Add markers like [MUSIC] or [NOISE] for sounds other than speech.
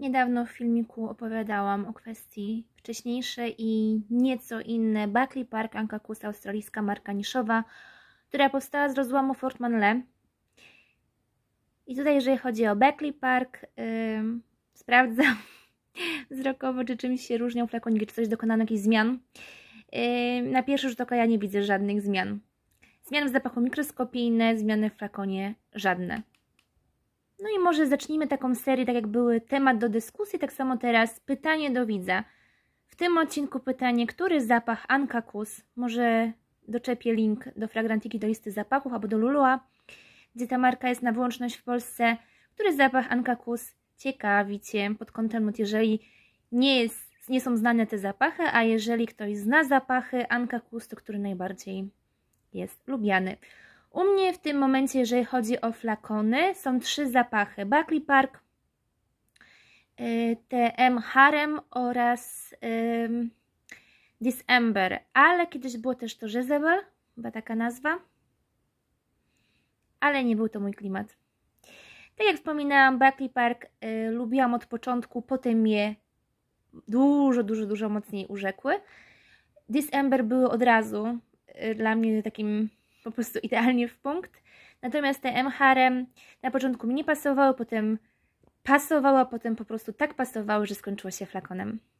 Niedawno w filmiku opowiadałam o kwestii wcześniejszej i nieco inne Buckley Park Ankakusa, australijska marka niszowa, która powstała z rozłamu Fortmanle. I tutaj, jeżeli chodzi o Buckley Park, yy, sprawdzam [LAUGHS] wzrokowo, czy czymś się różnią flakoniki, czy coś dokonano jakichś zmian. Yy, na pierwszy rzut oka ja nie widzę żadnych zmian. Zmian w zapachu mikroskopijne, zmiany w flakonie żadne. No i może zacznijmy taką serię, tak jak były temat do dyskusji, tak samo teraz pytanie do widza. W tym odcinku pytanie, który zapach Anka Kus, może doczepię link do Fragrantiki do listy zapachów albo do Lulua, gdzie ta marka jest na wyłączność w Polsce, który zapach Anka Kus ciekawi Cię pod kątem nut, jeżeli nie, jest, nie są znane te zapachy, a jeżeli ktoś zna zapachy Anka Kus, to który najbardziej jest lubiany. U mnie w tym momencie, jeżeli chodzi o flakony, są trzy zapachy. Buckley Park, y, TM Harem oraz December, ale kiedyś było też to Jezebel, chyba taka nazwa, ale nie był to mój klimat. Tak jak wspominałam, Buckley Park y, lubiłam od początku, potem je dużo, dużo, dużo mocniej urzekły. December były od razu y, dla mnie takim po prostu idealnie w punkt. Natomiast te M harem na początku mi nie pasowały, potem pasowała, potem po prostu tak pasowały, że skończyło się flakonem.